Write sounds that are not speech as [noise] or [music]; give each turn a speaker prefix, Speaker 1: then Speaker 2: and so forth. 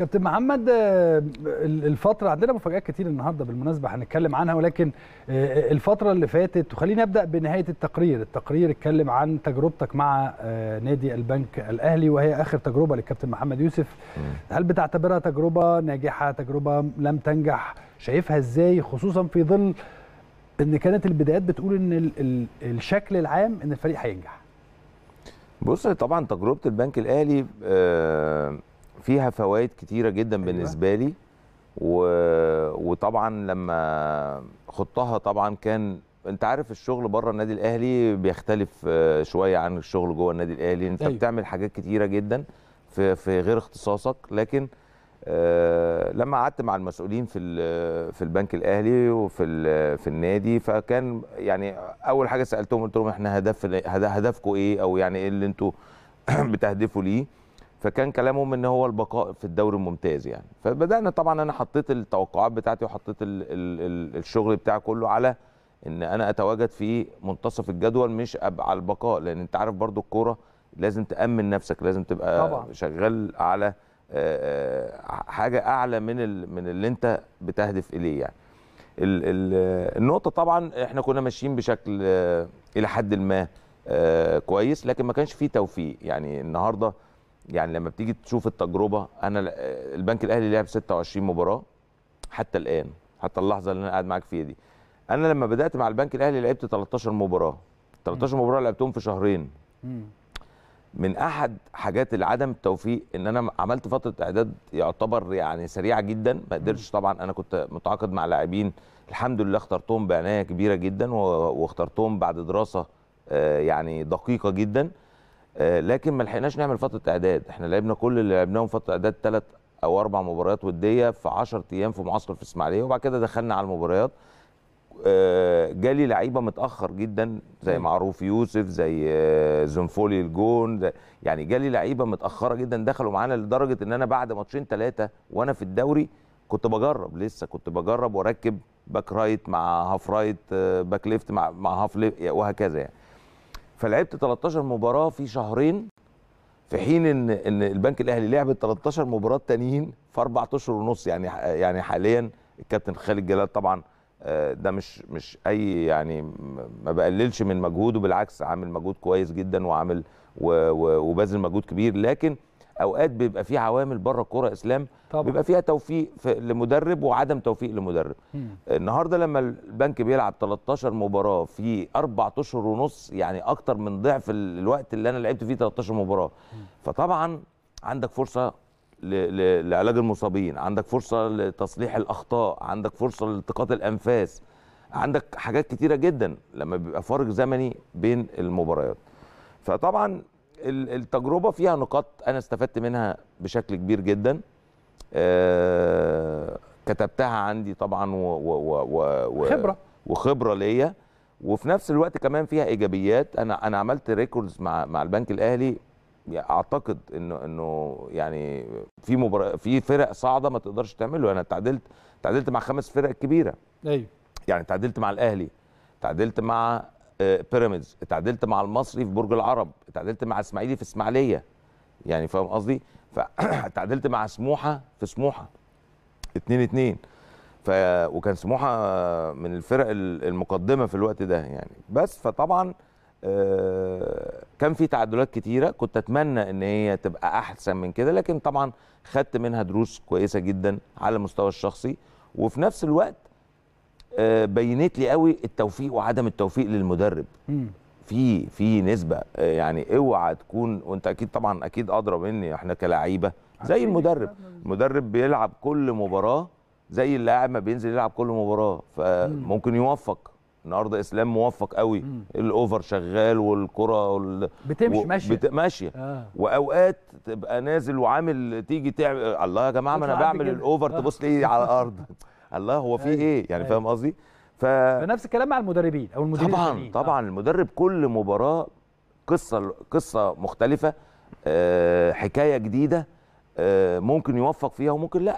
Speaker 1: كابتن محمد آه، الفترة عندنا مفاجآت كتير النهارده بالمناسبة هنتكلم عنها ولكن آه، آه، الفترة اللي فاتت وخلينا نبدأ بنهاية التقرير، التقرير اتكلم عن تجربتك مع نادي البنك الأهلي وهي آخر تجربة للكابتن محمد يوسف، هل بتعتبرها تجربة ناجحة، تجربة لم تنجح، شايفها ازاي خصوصا في ظل ان كانت البدايات بتقول ان الشكل العام ان الفريق هينجح؟ بص طبعا تجربة البنك الأهلي آه فيها فوائد كتيره جدا أيوة. بالنسبه لي و... وطبعا لما خضتها طبعا كان انت عارف الشغل بره النادي الاهلي بيختلف آه، شويه عن الشغل جوه النادي الاهلي انت أيوة. بتعمل حاجات كتيره جدا في في غير اختصاصك لكن آه، لما قعدت مع المسؤولين في في البنك الاهلي وفي في النادي فكان يعني اول حاجه سالتهم قلت لهم احنا هدف هدفكم ايه او يعني ايه اللي انتوا [clears throat] بتهدفوا ليه فكان كلامهم ان هو البقاء في الدوري الممتاز يعني فبدانا طبعا انا حطيت التوقعات بتاعتي وحطيت الـ الـ الشغل بتاعي كله على ان انا اتواجد في منتصف الجدول مش ابقى على البقاء لان انت عارف برضو الكوره لازم تامن نفسك لازم تبقى طبعا. شغال على آه، آه، حاجه اعلى من من اللي انت بتهدف اليه يعني النقطه طبعا احنا كنا ماشيين بشكل آه، الى حد ما كويس لكن ما كانش فيه توفيق يعني النهارده يعني لما بتيجي تشوف التجربه انا البنك الاهلي لعب 26 مباراه حتى الان حتى اللحظه اللي انا قاعد معاك فيها دي انا لما بدات مع البنك الاهلي لعبت 13 مباراه 13 مباراه لعبتهم في شهرين من احد حاجات العدم التوفيق ان انا عملت فتره اعداد يعتبر يعني سريعه جدا ما قدرتش طبعا انا كنت متعاقد مع لاعبين الحمد لله اخترتهم بعنايه كبيره جدا واخترتهم بعد دراسه آه، يعني دقيقه جدا آه، لكن ما لحقناش نعمل فتره اعداد احنا لعبنا كل اللي لعبناهم فتره اعداد ثلاث او اربع مباريات وديه في 10 ايام في معسكر في الاسماعيليه وبعد كده دخلنا على المباريات آه، جالي لعيبه متاخر جدا زي معروف يوسف زي آه، زنفولي الجون زي يعني جالي لعيبه متاخره جدا دخلوا معانا لدرجه ان انا بعد ماتشين ثلاثه وانا في الدوري كنت بجرب لسه كنت بجرب واركب باك رايت مع هاف رايت باك ليفت مع هاف ليفت وهكذا يعني فلعبت 13 مباراه في شهرين في حين ان ان البنك الاهلي لعب 13 مباراه تانيين في اربع اشهر ونص يعني يعني حاليا الكابتن خالد جلال طبعا آه، ده مش مش اي يعني ما بقللش من مجهوده بالعكس عامل مجهود كويس جدا وعامل وبذل مجهود كبير لكن اوقات بيبقى في عوامل بره الكوره اسلام طبعا. بيبقى فيها توفيق في لمدرب وعدم توفيق لمدرب مم. النهارده لما البنك بيلعب 13 مباراه في اربع اشهر ونص يعني اكتر من ضعف الوقت اللي انا لعبت فيه 13 مباراه مم. فطبعا عندك فرصه لعلاج المصابين عندك فرصه لتصليح الاخطاء عندك فرصه لالتقاط الانفاس عندك حاجات كتيره جدا لما بيبقى فارق زمني بين المباريات فطبعا التجربه فيها نقاط انا استفدت منها بشكل كبير جدا آه، كتبتها عندي طبعا و و و وخبره ليا وفي نفس الوقت كمان فيها ايجابيات انا انا عملت ريكوردز مع مع البنك الاهلي اعتقد انه انه يعني في مبار... في فرق صاعده ما تقدرش تعمله انا تعادلت تعادلت مع خمس فرق كبيره ايوه يعني تعادلت مع الاهلي تعادلت مع بيراميدز آه، اتعادلت مع المصري في برج العرب اتعادلت مع اسماعيلي في اسماعيليه يعني فاهم قصدي فتعادلت [clears throat] مع سموحه في سموحه 2 2 ف وكان سموحه من الفرق المقدمه في الوقت ده يعني بس فطبعا آه، كان في تعادلات كتيره كنت اتمنى ان هي تبقى احسن من كده لكن طبعا خدت منها دروس كويسه جدا على المستوى الشخصي وفي نفس الوقت آه، بينت لي قوي التوفيق وعدم التوفيق للمدرب في في نسبه آه، يعني اوعى تكون وانت اكيد طبعا اكيد ادرى مني احنا كلاعيبه زي المدرب المدرب بيلعب كل مباراه زي اللاعب ما بينزل يلعب كل مباراه فممكن يوفق النهارده اسلام موفق قوي مم. الاوفر شغال والكره وال... بتمشي و... ماشيه بت... ماشيه آه. واوقات تبقى نازل وعامل تيجي تعمل الله يا جماعه ما انا بعمل الاوفر آه. تبص لي على الارض [laughs] الله هو في أيوه، ايه يعني أيوه. فاهم قصدي ف... فنفس الكلام مع المدربين او المدربين طبعا السنين. آه. طبعا المدرب كل مباراه قصه قصه مختلفه آه، حكايه جديده آه، ممكن يوفق فيها وممكن لا